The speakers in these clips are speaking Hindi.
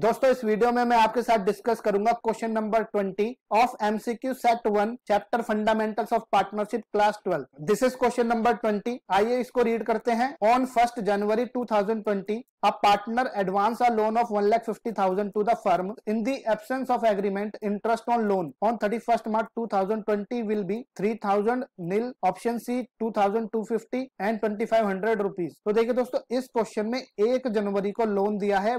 दोस्तों इस वीडियो में मैं आपके साथ डिस्कस करूंगा question number 20 of MCQ set one chapter fundamentals of partnership class 12 this is question number 20 आइए इसको रीड करते हैं on first January 2020 a partner advance a loan of 1,50,000 to the firm in the absence of agreement interest on loan on 31st March 2020 will be 3,000 nil option C 2,250 and 2,500 rupees तो देखिए दोस्तों इस क्वेश्चन में एक जनवरी को लोन दिया है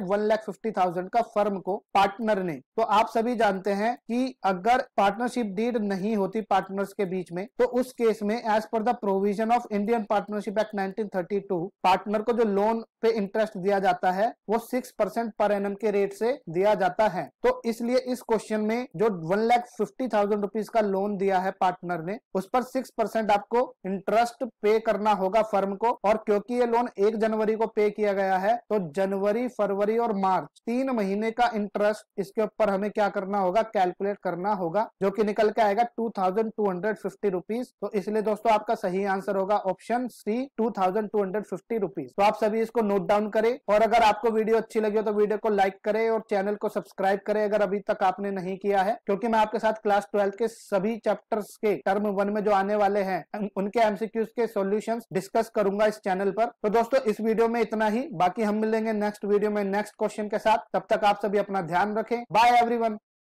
थाउजेंड का फर्म को पार्टनर ने तो आप सभी जानते हैं कि अगर पार्टनरशिप डीड नहीं होती पार्टनर्स के बीच में तो उस केस में as per the provision of Indian partnership act 1932 partner को जो लोन पे इंटरेस्ट दिया दिया जाता है वो six percent per annum rate से दिया जाता है तो इसलिए इस क्वेश्चन में जो one lakh fifty thousand rupees का लोन दिया है पार्टनर ने उस पर सिक्स परसेंट आपको इंटरेस्ट पे करना होगा फर्म को और क्योंकि ये लोन एक जनवरी को पे किया गया है तो जनवरी फरवरी और मार्च तीन महीने का इंटरेस्ट इसके ऊपर हमें क्या करना होगा कैलकुलेट करना होगा जो कि निकल के आएगा two thousand two hundred fifty rupees तो इसलिए दोस्तों आपका सही आंसर होगा option C two thousand two hundred fifty rupees तो आप सभी इसको नोट डाउन करें और अगर आपको वीडियो अच्छी लगी हो तो वीडियो को लाइक करें और चैनल को सब्सक्राइब करें अगर अभी तक आपने नहीं किया है क्योंकि मैं आपके साथ क्लास ट्वेल्थ के सभी चैप्टर्स के टर्म वन में जो आने वाले हैं उनके एमसीक्यूज के सोल्यूशन डिस्कस करूंगा इस चैनल पर तो दोस्तों इस वीडियो में इतना ही बाकी हम मिलेंगे नेक्स्ट वीडियो में नेक्स्ट क्वेश्चन के साथ तब तक आप सभी अपना ध्यान रखें बाय एवरी